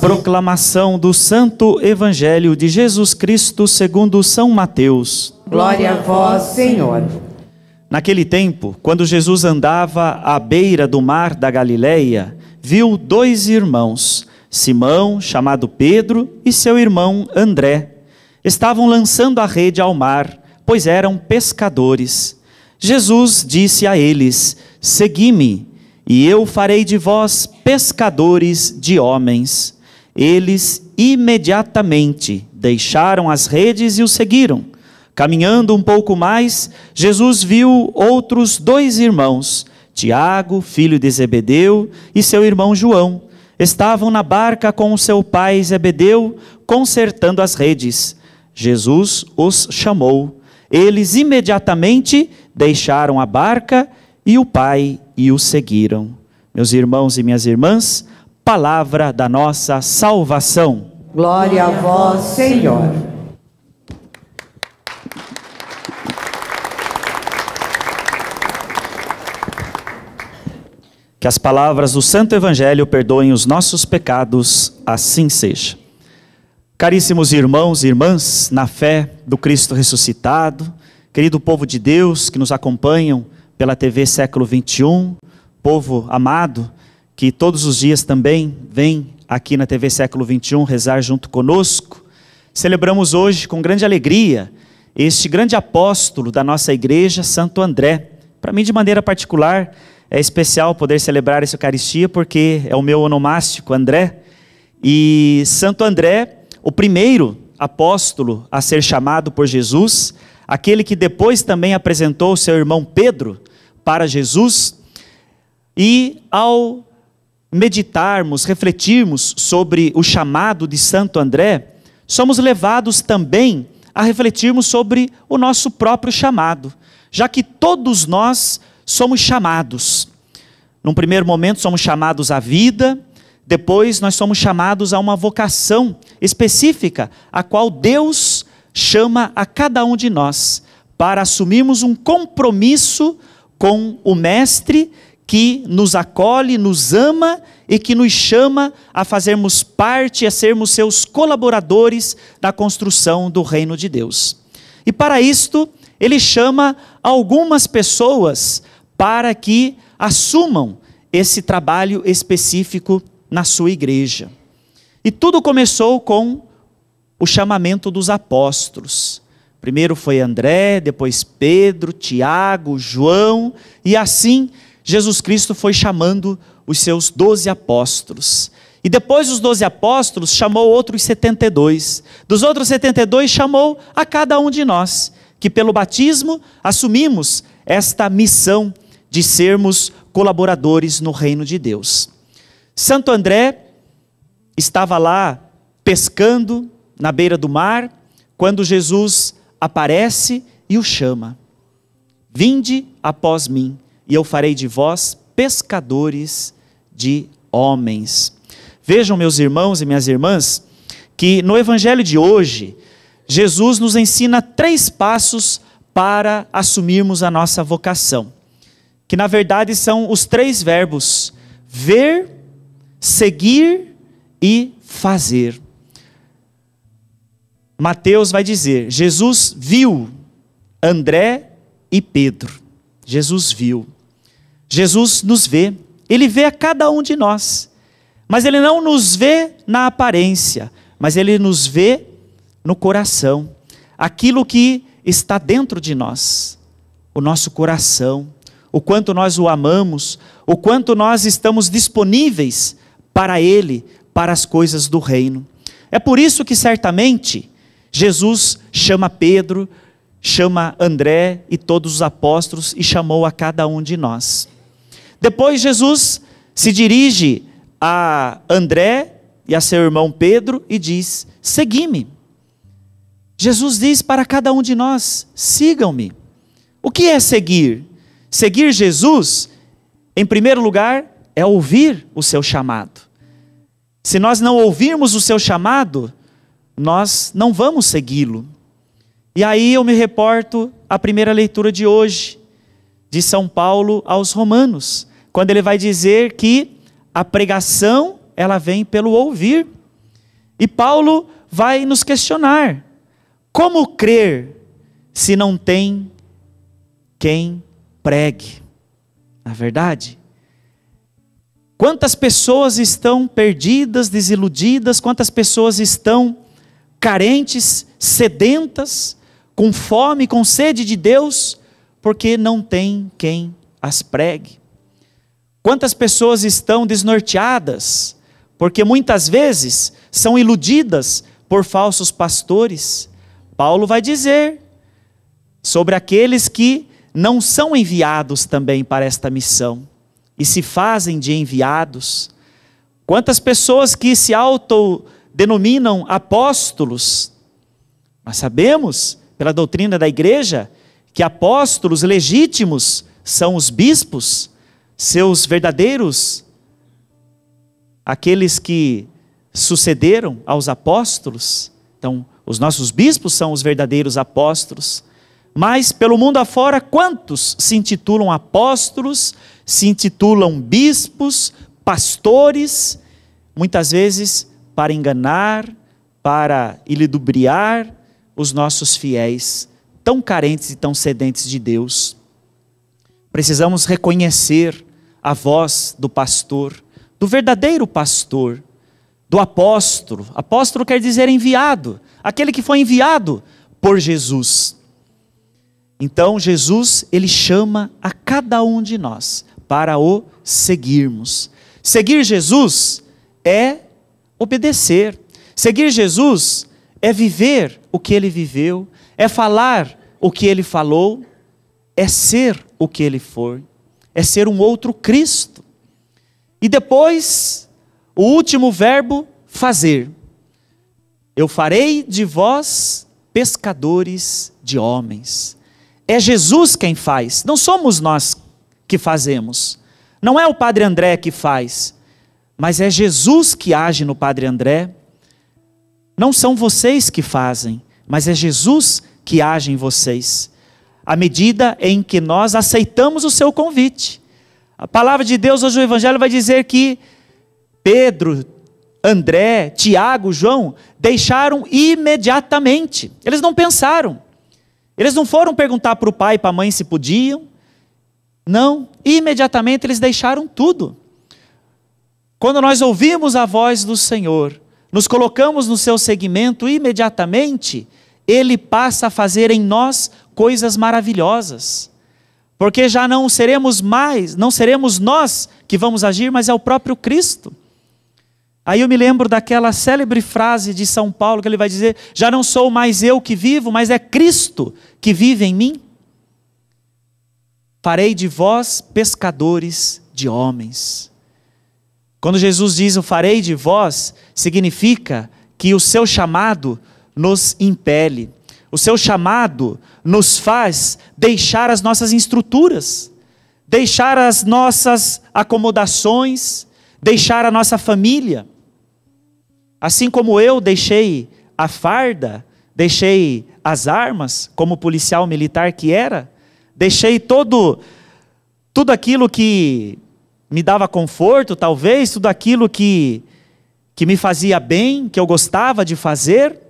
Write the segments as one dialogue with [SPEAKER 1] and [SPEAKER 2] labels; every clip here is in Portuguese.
[SPEAKER 1] Proclamação do Santo Evangelho de Jesus Cristo segundo São Mateus. Glória a vós, Senhor. Naquele tempo, quando Jesus andava à beira do mar da Galileia, viu dois irmãos, Simão, chamado Pedro, e seu irmão André. Estavam lançando a rede ao mar, pois eram pescadores. Jesus disse a eles: Segui-me, e eu farei de vós pescadores de homens eles imediatamente deixaram as redes e o seguiram. Caminhando um pouco mais, Jesus viu outros dois irmãos, Tiago, filho de Zebedeu, e seu irmão João. Estavam na barca com o seu pai Zebedeu, consertando as redes. Jesus os chamou. Eles imediatamente deixaram a barca e o pai e o seguiram. Meus irmãos e minhas irmãs, palavra da nossa salvação. Glória a vós, Senhor. Que as palavras do Santo Evangelho perdoem os nossos pecados, assim seja. Caríssimos irmãos e irmãs, na fé do Cristo ressuscitado, querido povo de Deus que nos acompanham pela TV Século XXI, povo amado que todos os dias também vem aqui na TV Século 21 rezar junto conosco. Celebramos hoje com grande alegria este grande apóstolo da nossa igreja, Santo André. Para mim, de maneira particular, é especial poder celebrar essa Eucaristia, porque é o meu onomástico, André. E Santo André, o primeiro apóstolo a ser chamado por Jesus, aquele que depois também apresentou seu irmão Pedro para Jesus. E ao meditarmos, refletirmos sobre o chamado de Santo André, somos levados também a refletirmos sobre o nosso próprio chamado, já que todos nós somos chamados. Num primeiro momento, somos chamados à vida, depois, nós somos chamados a uma vocação específica, a qual Deus chama a cada um de nós, para assumirmos um compromisso com o Mestre que nos acolhe, nos ama e que nos chama a fazermos parte, a sermos seus colaboradores na construção do reino de Deus. E para isto, ele chama algumas pessoas para que assumam esse trabalho específico na sua igreja. E tudo começou com o chamamento dos apóstolos. Primeiro foi André, depois Pedro, Tiago, João, e assim Jesus Cristo foi chamando os seus doze apóstolos. E depois dos doze apóstolos, chamou outros 72. Dos outros 72, chamou a cada um de nós, que pelo batismo assumimos esta missão de sermos colaboradores no reino de Deus. Santo André estava lá pescando na beira do mar, quando Jesus aparece e o chama: Vinde após mim e eu farei de vós pescadores de homens. Vejam, meus irmãos e minhas irmãs, que no evangelho de hoje, Jesus nos ensina três passos para assumirmos a nossa vocação, que na verdade são os três verbos: ver, seguir e fazer. Mateus vai dizer: Jesus viu André e Pedro. Jesus viu. Jesus nos vê, ele vê a cada um de nós, mas ele não nos vê na aparência, mas ele nos vê no coração, aquilo que está dentro de nós, o nosso coração, o quanto nós o amamos, o quanto nós estamos disponíveis para ele, para as coisas do reino. É por isso que certamente Jesus chama Pedro, chama André e todos os apóstolos e chamou a cada um de nós. Depois Jesus se dirige a André e a seu irmão Pedro e diz: Segui-me. Jesus diz para cada um de nós: sigam-me. O que é seguir? Seguir Jesus, em primeiro lugar, é ouvir o seu chamado. Se nós não ouvirmos o seu chamado, nós não vamos segui-lo. E aí eu me reporto à primeira leitura de hoje, de São Paulo aos Romanos, quando ele vai dizer que a pregação, ela vem pelo ouvir. E Paulo vai nos questionar: como crer se não tem quem pregue? Na é verdade, quantas pessoas estão perdidas, desiludidas, quantas pessoas estão carentes, sedentas, com fome, com sede de Deus, porque não tem quem as pregue. Quantas pessoas estão desnorteadas, porque muitas vezes são iludidas por falsos pastores? Paulo vai dizer sobre aqueles que não são enviados também para esta missão e se fazem de enviados. Quantas pessoas que se autodenominam apóstolos, mas sabemos, pela doutrina da igreja, que apóstolos legítimos são os bispos, seus verdadeiros, aqueles que sucederam aos apóstolos. Então, os nossos bispos são os verdadeiros apóstolos. Mas pelo mundo afora, quantos se intitulam apóstolos, se intitulam bispos, pastores, muitas vezes para enganar, para ilidubriar os nossos fiéis, tão carentes e tão sedentes de Deus. Precisamos reconhecer a voz do pastor, do verdadeiro pastor, do apóstolo. Apóstolo quer dizer enviado, aquele que foi enviado por Jesus. Então Jesus, ele chama a cada um de nós para o seguirmos. Seguir Jesus é obedecer. Seguir Jesus é viver o que ele viveu, é falar o que ele falou, é ser o que ele foi é ser um outro Cristo. E depois, o último verbo, fazer. Eu farei de vós pescadores de homens. É Jesus quem faz, não somos nós que fazemos. Não é o Padre André que faz, mas é Jesus que age no Padre André. Não são vocês que fazem, mas é Jesus que age em vocês à medida em que nós aceitamos o seu convite. A palavra de Deus hoje o Evangelho vai dizer que Pedro, André, Tiago, João deixaram imediatamente. Eles não pensaram. Eles não foram perguntar para o pai e para a mãe se podiam. Não, imediatamente eles deixaram tudo. Quando nós ouvimos a voz do Senhor, nos colocamos no seu segmento imediatamente, ele passa a fazer em nós coisas maravilhosas. Porque já não seremos mais, não seremos nós que vamos agir, mas é o próprio Cristo. Aí eu me lembro daquela célebre frase de São Paulo que ele vai dizer: Já não sou mais eu que vivo, mas é Cristo que vive em mim. Farei de vós pescadores de homens. Quando Jesus diz o farei de vós, significa que o seu chamado nos impele. O seu chamado nos faz deixar as nossas estruturas, deixar as nossas acomodações, deixar a nossa família. Assim como eu deixei a farda, deixei as armas, como policial militar que era, deixei todo tudo aquilo que me dava conforto, talvez, tudo aquilo que que me fazia bem, que eu gostava de fazer,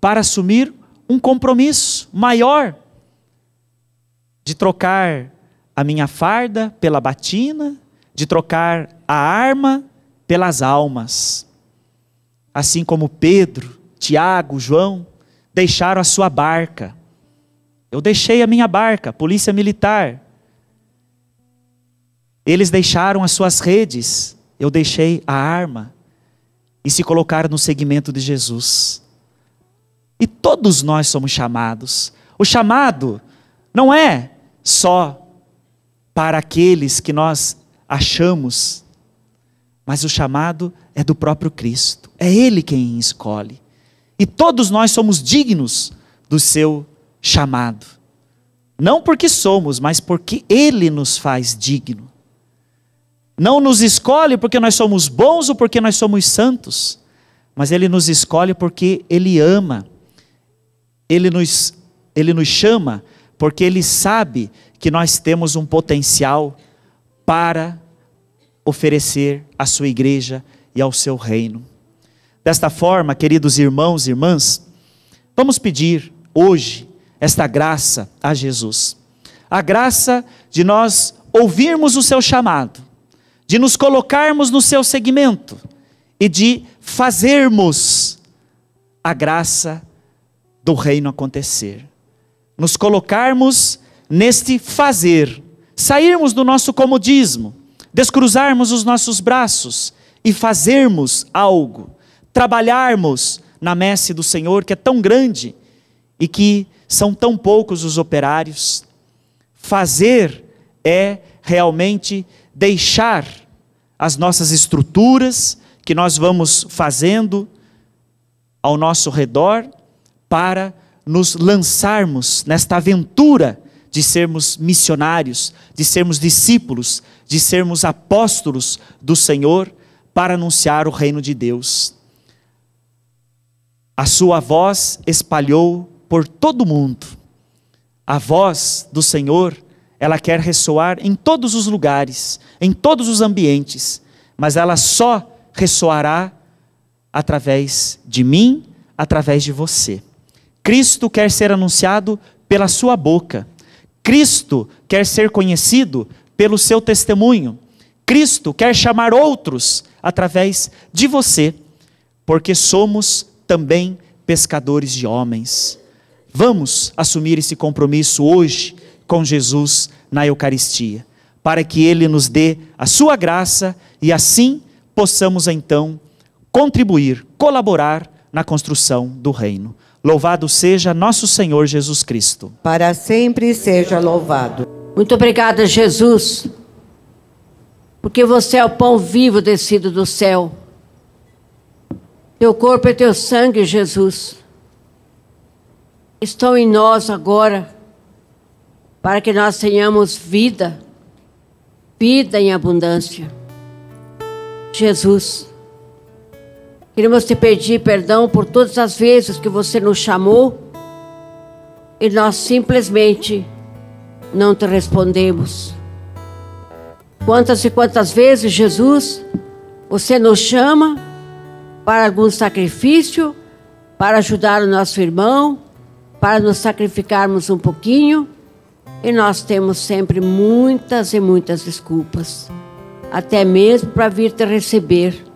[SPEAKER 1] para assumir um compromisso maior de trocar a minha farda pela batina, de trocar a arma pelas almas. Assim como Pedro, Tiago, João deixaram a sua barca. Eu deixei a minha barca, polícia militar. Eles deixaram as suas redes, eu deixei a arma e se colocaram no segmento de Jesus. E todos nós somos chamados. O chamado não é só para aqueles que nós achamos, mas o chamado é do próprio Cristo. É Ele quem escolhe. E todos nós somos dignos do seu chamado. Não porque somos, mas porque Ele nos faz digno. Não nos escolhe porque nós somos bons ou porque nós somos santos, mas Ele nos escolhe porque Ele ama ele nos, ele nos chama porque ele sabe que nós temos um potencial para oferecer à sua igreja e ao seu reino. Desta forma, queridos irmãos e irmãs, vamos pedir hoje esta graça a Jesus. A graça de nós ouvirmos o seu chamado, de nos colocarmos no seu segmento e de fazermos a graça do reino acontecer. Nos colocarmos neste fazer, sairmos do nosso comodismo, descruzarmos os nossos braços e fazermos algo, trabalharmos na messe do Senhor que é tão grande e que são tão poucos os operários. Fazer é realmente deixar as nossas estruturas que nós vamos fazendo ao nosso redor para nos lançarmos nesta aventura de sermos missionários, de sermos discípulos, de sermos apóstolos do Senhor para anunciar o reino de Deus. A sua voz espalhou por todo o mundo. A voz do Senhor, ela quer ressoar em todos os lugares, em todos os ambientes, mas ela só ressoará através de mim, através de você. Cristo quer ser anunciado pela sua boca. Cristo quer ser conhecido pelo seu testemunho. Cristo quer chamar outros através de você, porque somos também pescadores de homens. Vamos assumir esse compromisso hoje com Jesus na Eucaristia, para que ele nos dê a sua graça e assim possamos então contribuir, colaborar na construção do reino. Louvado seja nosso Senhor Jesus Cristo. Para sempre seja louvado. Muito obrigada, Jesus,
[SPEAKER 2] porque você é o pão vivo descido do céu. Teu corpo e é teu sangue, Jesus, estão em nós agora, para que nós tenhamos vida, vida em abundância. Jesus. Queremos te pedir perdão por todas as vezes que você nos chamou e nós simplesmente não te respondemos. Quantas e quantas vezes, Jesus, você nos chama para algum sacrifício, para ajudar o nosso irmão, para nos sacrificarmos um pouquinho, e nós temos sempre muitas e muitas desculpas, até mesmo para vir te receber.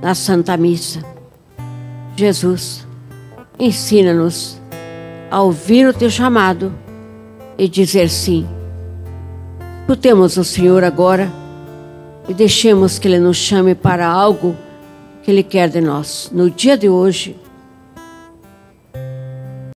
[SPEAKER 2] Na Santa Missa. Jesus, ensina-nos a ouvir o teu chamado e dizer sim. Escutemos o Senhor agora e deixemos que Ele nos chame para algo que Ele quer de nós. No dia de hoje,